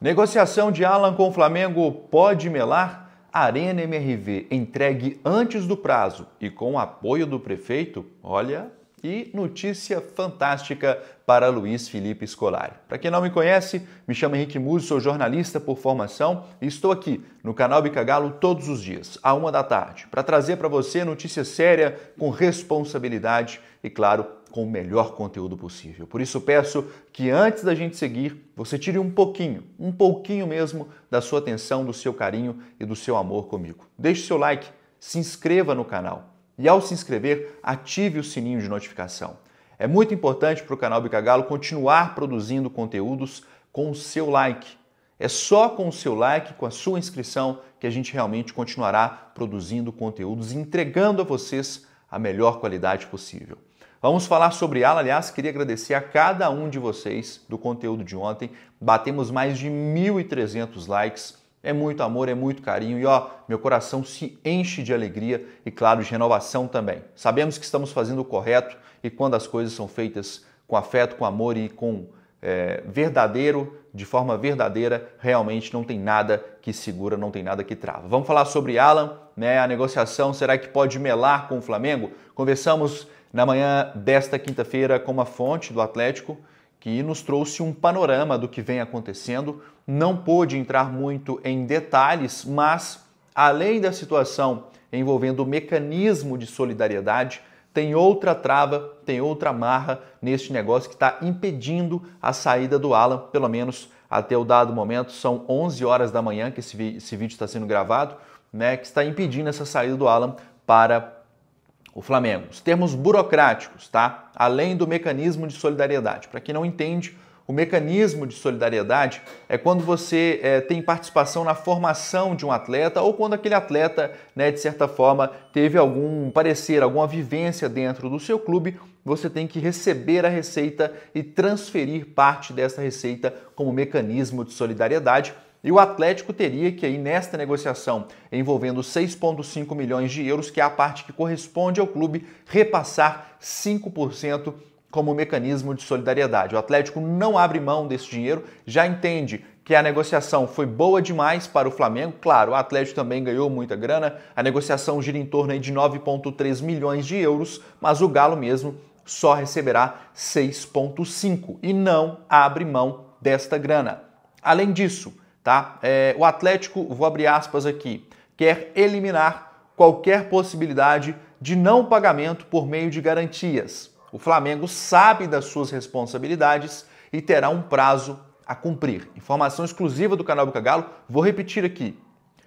Negociação de Alan com o Flamengo pode melar? Arena MRV entregue antes do prazo e com apoio do prefeito? Olha, que notícia fantástica para Luiz Felipe Scolari. Para quem não me conhece, me chamo Henrique Muso, sou jornalista por formação e estou aqui no canal Bica Galo todos os dias, à uma da tarde, para trazer para você notícia séria, com responsabilidade e, claro, com o melhor conteúdo possível. Por isso peço que antes da gente seguir, você tire um pouquinho, um pouquinho mesmo da sua atenção, do seu carinho e do seu amor comigo. Deixe seu like, se inscreva no canal e ao se inscrever, ative o sininho de notificação. É muito importante para o canal Bicagalo continuar produzindo conteúdos com o seu like. É só com o seu like, com a sua inscrição, que a gente realmente continuará produzindo conteúdos e entregando a vocês a melhor qualidade possível. Vamos falar sobre ela. Aliás, queria agradecer a cada um de vocês do conteúdo de ontem. Batemos mais de 1.300 likes é muito amor, é muito carinho e ó, meu coração se enche de alegria e claro, de renovação também. Sabemos que estamos fazendo o correto e quando as coisas são feitas com afeto, com amor e com é, verdadeiro, de forma verdadeira, realmente não tem nada que segura, não tem nada que trava. Vamos falar sobre Alan, né? A negociação será que pode melar com o Flamengo? Conversamos na manhã desta quinta-feira com uma fonte do Atlético que nos trouxe um panorama do que vem acontecendo. Não pôde entrar muito em detalhes, mas além da situação envolvendo o mecanismo de solidariedade, tem outra trava, tem outra marra neste negócio que está impedindo a saída do Alan, pelo menos até o dado momento. São 11 horas da manhã que esse, esse vídeo está sendo gravado, né, que está impedindo essa saída do Alan para o Flamengo. Os termos burocráticos, tá? Além do mecanismo de solidariedade. Para quem não entende, o mecanismo de solidariedade é quando você é, tem participação na formação de um atleta ou quando aquele atleta, né, de certa forma, teve algum parecer, alguma vivência dentro do seu clube, você tem que receber a receita e transferir parte dessa receita como mecanismo de solidariedade e o Atlético teria que aí nesta negociação, envolvendo 6,5 milhões de euros, que é a parte que corresponde ao clube, repassar 5% como mecanismo de solidariedade. O Atlético não abre mão desse dinheiro, já entende que a negociação foi boa demais para o Flamengo. Claro, o Atlético também ganhou muita grana. A negociação gira em torno de 9,3 milhões de euros, mas o Galo mesmo só receberá 6,5 e não abre mão desta grana. Além disso, Tá? É, o Atlético, vou abrir aspas aqui, quer eliminar qualquer possibilidade de não pagamento por meio de garantias. O Flamengo sabe das suas responsabilidades e terá um prazo a cumprir. Informação exclusiva do canal Boca Galo, vou repetir aqui.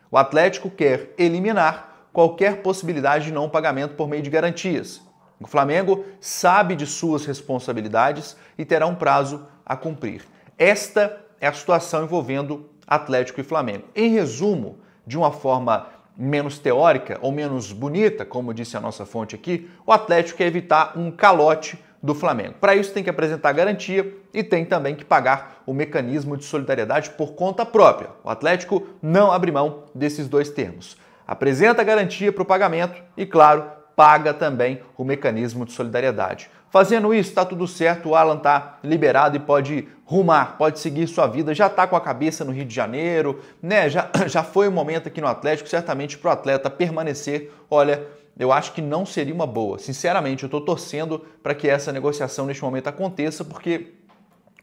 O Atlético quer eliminar qualquer possibilidade de não pagamento por meio de garantias. O Flamengo sabe de suas responsabilidades e terá um prazo a cumprir. Esta é a situação envolvendo Atlético e Flamengo. Em resumo, de uma forma menos teórica ou menos bonita, como disse a nossa fonte aqui, o Atlético quer evitar um calote do Flamengo. Para isso tem que apresentar garantia e tem também que pagar o mecanismo de solidariedade por conta própria. O Atlético não abre mão desses dois termos. Apresenta garantia para o pagamento e, claro, paga também o mecanismo de solidariedade. Fazendo isso, está tudo certo, o Alan está liberado e pode rumar, pode seguir sua vida, já está com a cabeça no Rio de Janeiro, né? Já, já foi o um momento aqui no Atlético, certamente para o atleta permanecer, olha, eu acho que não seria uma boa. Sinceramente, eu estou torcendo para que essa negociação neste momento aconteça, porque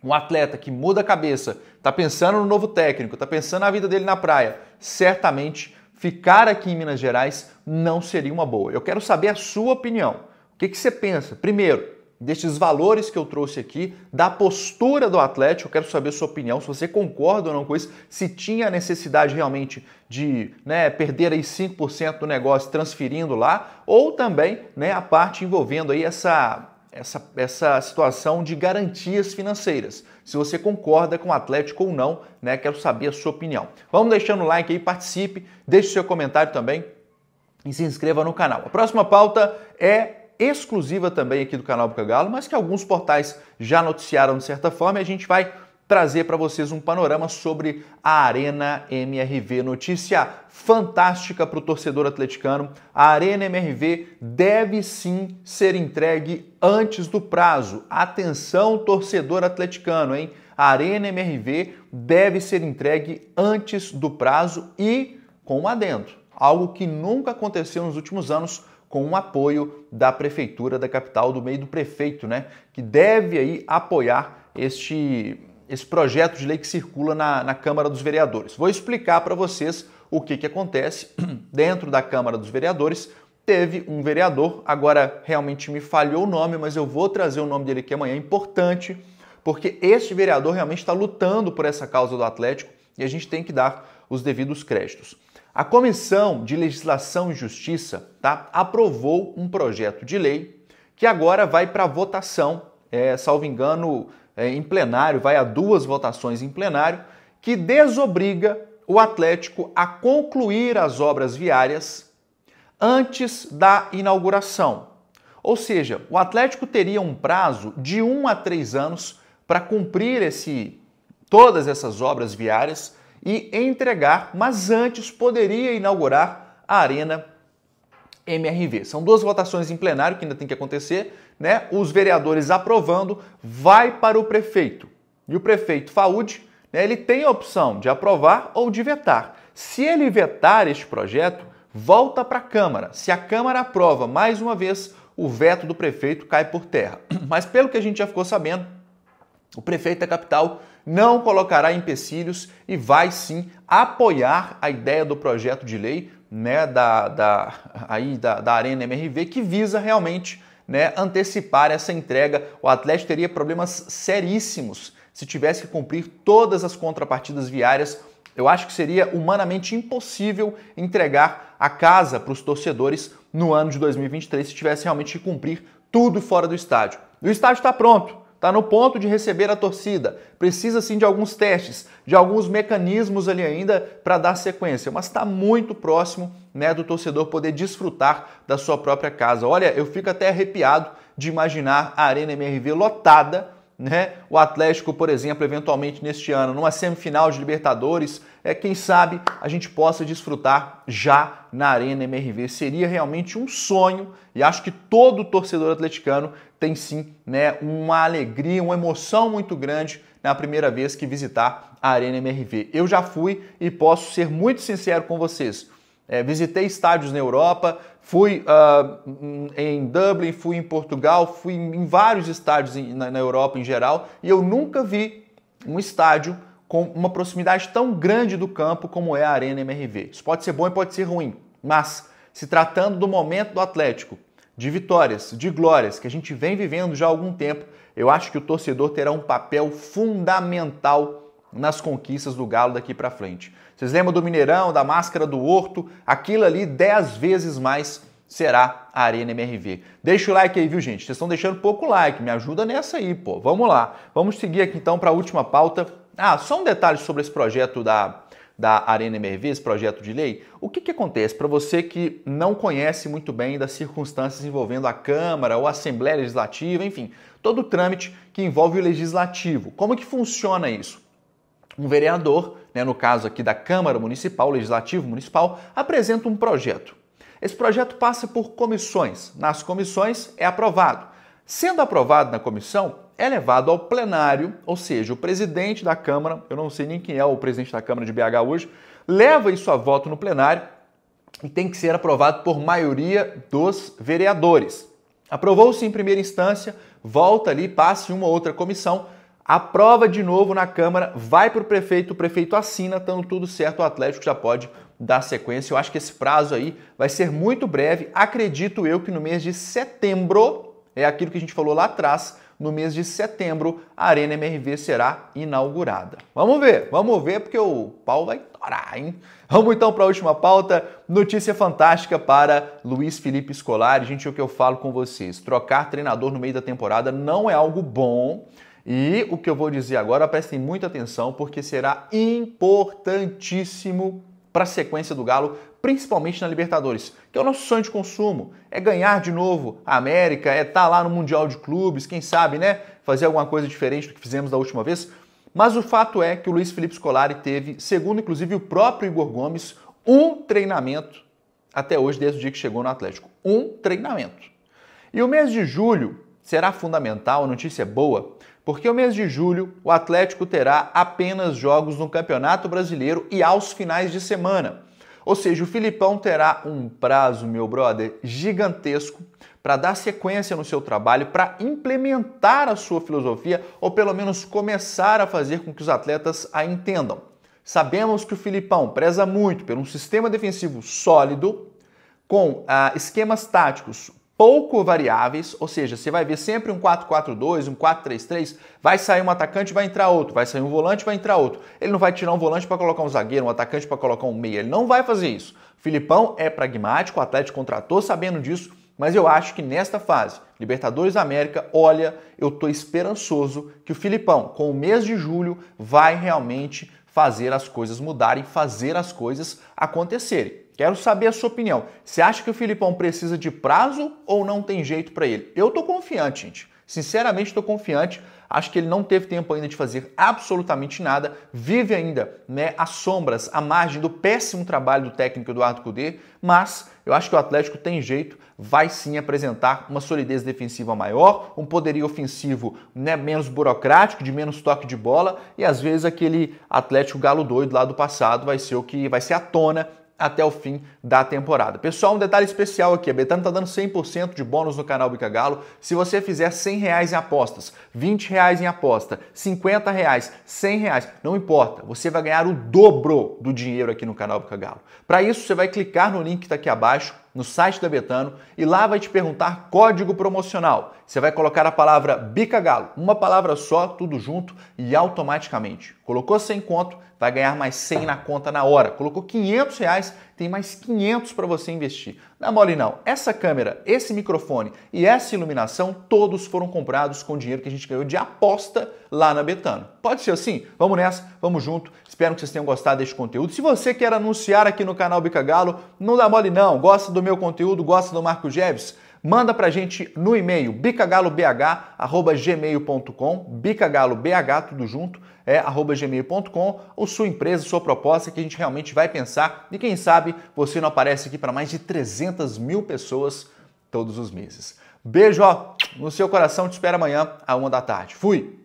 um atleta que muda a cabeça, está pensando no novo técnico, está pensando na vida dele na praia, certamente ficar aqui em Minas Gerais não seria uma boa. Eu quero saber a sua opinião. O que, que você pensa? Primeiro, destes valores que eu trouxe aqui, da postura do Atlético, eu quero saber sua opinião, se você concorda ou não com isso, se tinha necessidade realmente de né, perder aí 5% do negócio transferindo lá, ou também né, a parte envolvendo aí essa essa, essa situação de garantias financeiras. Se você concorda com o Atlético ou não, né? Quero saber a sua opinião. Vamos deixando o like aí, participe, deixe seu comentário também e se inscreva no canal. A próxima pauta é exclusiva também aqui do canal Boca Galo, mas que alguns portais já noticiaram de certa forma e a gente vai trazer para vocês um panorama sobre a Arena MRV. Notícia fantástica para o torcedor atleticano. A Arena MRV deve sim ser entregue antes do prazo. Atenção, torcedor atleticano, hein? A Arena MRV deve ser entregue antes do prazo e com um adendo, algo que nunca aconteceu nos últimos anos com o apoio da prefeitura da capital, do meio do prefeito, né, que deve aí apoiar este esse projeto de lei que circula na, na Câmara dos Vereadores. Vou explicar para vocês o que, que acontece dentro da Câmara dos Vereadores. Teve um vereador, agora realmente me falhou o nome, mas eu vou trazer o nome dele aqui amanhã, é importante, porque este vereador realmente está lutando por essa causa do Atlético e a gente tem que dar os devidos créditos. A Comissão de Legislação e Justiça tá, aprovou um projeto de lei que agora vai para votação, é, salvo engano, é, em plenário, vai a duas votações em plenário, que desobriga o Atlético a concluir as obras viárias antes da inauguração. Ou seja, o Atlético teria um prazo de um a três anos para cumprir esse, todas essas obras viárias e entregar, mas antes poderia inaugurar a Arena MRV. São duas votações em plenário que ainda tem que acontecer, né? Os vereadores aprovando vai para o prefeito. E o prefeito Faúde, né, ele tem a opção de aprovar ou de vetar. Se ele vetar este projeto, volta para a Câmara. Se a Câmara aprova mais uma vez, o veto do prefeito cai por terra. Mas pelo que a gente já ficou sabendo, o prefeito da capital não colocará empecilhos e vai sim apoiar a ideia do projeto de lei né, da, da, aí da, da Arena MRV que visa realmente né, antecipar essa entrega. O Atlético teria problemas seríssimos se tivesse que cumprir todas as contrapartidas viárias. Eu acho que seria humanamente impossível entregar a casa para os torcedores no ano de 2023 se tivesse realmente que cumprir tudo fora do estádio. O estádio está pronto, Está no ponto de receber a torcida. Precisa sim de alguns testes, de alguns mecanismos ali ainda para dar sequência, mas está muito próximo né, do torcedor poder desfrutar da sua própria casa. Olha, eu fico até arrepiado de imaginar a Arena MRV lotada né? O Atlético, por exemplo, eventualmente neste ano, numa semifinal de Libertadores, é quem sabe a gente possa desfrutar já na Arena MRV. Seria realmente um sonho e acho que todo torcedor atleticano tem sim, né, uma alegria, uma emoção muito grande na primeira vez que visitar a Arena MRV. Eu já fui e posso ser muito sincero com vocês. É, visitei estádios na Europa, fui uh, em Dublin, fui em Portugal, fui em vários estádios em, na, na Europa em geral e eu nunca vi um estádio com uma proximidade tão grande do campo como é a Arena MRV. Isso pode ser bom e pode ser ruim, mas se tratando do momento do Atlético, de vitórias, de glórias que a gente vem vivendo já há algum tempo, eu acho que o torcedor terá um papel fundamental nas conquistas do Galo daqui para frente. Vocês lembram do Mineirão, da máscara do Horto? Aquilo ali 10 vezes mais será a Arena MRV. Deixa o like aí, viu, gente? Vocês estão deixando pouco like, me ajuda nessa aí, pô. Vamos lá. Vamos seguir aqui então para a última pauta. Ah, só um detalhe sobre esse projeto da da Arena MRV, esse projeto de lei, o que, que acontece para você que não conhece muito bem das circunstâncias envolvendo a Câmara ou a Assembleia Legislativa, enfim, todo o trâmite que envolve o legislativo? Como que funciona isso? um vereador, né, no caso aqui da Câmara Municipal, Legislativo Municipal, apresenta um projeto. Esse projeto passa por comissões. Nas comissões é aprovado. Sendo aprovado na comissão, é levado ao plenário, ou seja, o presidente da Câmara, eu não sei nem quem é o presidente da Câmara de BH hoje, leva isso a voto no plenário e tem que ser aprovado por maioria dos vereadores. Aprovou-se em primeira instância, volta ali, passa em uma outra comissão aprova de novo na Câmara, vai para o prefeito, o prefeito assina, estando tudo certo, o Atlético já pode dar sequência. Eu acho que esse prazo aí vai ser muito breve. Acredito eu que no mês de setembro, é aquilo que a gente falou lá atrás, no mês de setembro a Arena MRV será inaugurada. Vamos ver, vamos ver, porque o pau vai torar, hein? Vamos então para a última pauta. Notícia fantástica para Luiz Felipe Scolari. Gente, é o que eu falo com vocês: trocar treinador no meio da temporada não é algo bom. E o que eu vou dizer agora, prestem muita atenção, porque será importantíssimo para a sequência do Galo, principalmente na Libertadores, que é o nosso sonho de consumo. É ganhar de novo a América, é estar tá lá no Mundial de Clubes, quem sabe, né? Fazer alguma coisa diferente do que fizemos da última vez. Mas o fato é que o Luiz Felipe Scolari teve, segundo inclusive o próprio Igor Gomes, um treinamento até hoje, desde o dia que chegou no Atlético. Um treinamento. E o mês de julho será fundamental, a notícia é boa, porque o mês de julho o Atlético terá apenas jogos no Campeonato Brasileiro e aos finais de semana. Ou seja, o Filipão terá um prazo, meu brother, gigantesco para dar sequência no seu trabalho, para implementar a sua filosofia ou pelo menos começar a fazer com que os atletas a entendam. Sabemos que o Filipão preza muito por um sistema defensivo sólido, com ah, esquemas táticos pouco variáveis, ou seja, você vai ver sempre um 4-4-2, um 4-3-3, vai sair um atacante, vai entrar outro, vai sair um volante, vai entrar outro. Ele não vai tirar um volante para colocar um zagueiro, um atacante para colocar um meia, ele não vai fazer isso. O Filipão é pragmático, o Atlético contratou sabendo disso, mas eu acho que nesta fase, Libertadores da América, olha, eu tô esperançoso que o Filipão, com o mês de julho, vai realmente fazer as coisas mudarem, fazer as coisas acontecerem. Quero saber a sua opinião. Você acha que o Filipão precisa de prazo ou não tem jeito para ele? Eu tô confiante, gente. Sinceramente, estou confiante. Acho que ele não teve tempo ainda de fazer absolutamente nada. Vive ainda né, as sombras, a margem do péssimo trabalho do técnico Eduardo Cudê. Mas eu acho que o Atlético tem jeito, vai sim apresentar uma solidez defensiva maior, um poderio ofensivo né, menos burocrático, de menos toque de bola. E às vezes aquele Atlético Galo doido lá do passado vai ser o que vai ser a tona até o fim da temporada. Pessoal, um detalhe especial aqui, a Betano está dando 100% de bônus no canal Bica Galo. Se você fizer 100 reais em apostas, 20 reais em aposta, 50 reais, 100 reais, não importa, você vai ganhar o dobro do dinheiro aqui no canal Bica Galo. Para isso, você vai clicar no link que está aqui abaixo, no site da Betano e lá vai te perguntar código promocional. Você vai colocar a palavra Bica Galo, uma palavra só, tudo junto e automaticamente. Colocou 100 conto, vai ganhar mais 100 na conta na hora. Colocou 500 reais, tem mais 500 para você investir. Dá mole não. Essa câmera, esse microfone e essa iluminação, todos foram comprados com dinheiro que a gente ganhou de aposta lá na Betano. Pode ser assim? Vamos nessa, vamos junto. Espero que vocês tenham gostado deste conteúdo. Se você quer anunciar aqui no canal Bica Galo, não dá mole não. Gosta do meu conteúdo, gosta do Marco Jeves? manda pra gente no e-mail bicagalobh@gmail.com, bicagalobh tudo junto, é gmail.com, ou sua empresa, sua proposta que a gente realmente vai pensar e quem sabe você não aparece aqui para mais de 300 mil pessoas todos os meses. Beijo ó, no seu coração, te espero amanhã à uma da tarde. Fui!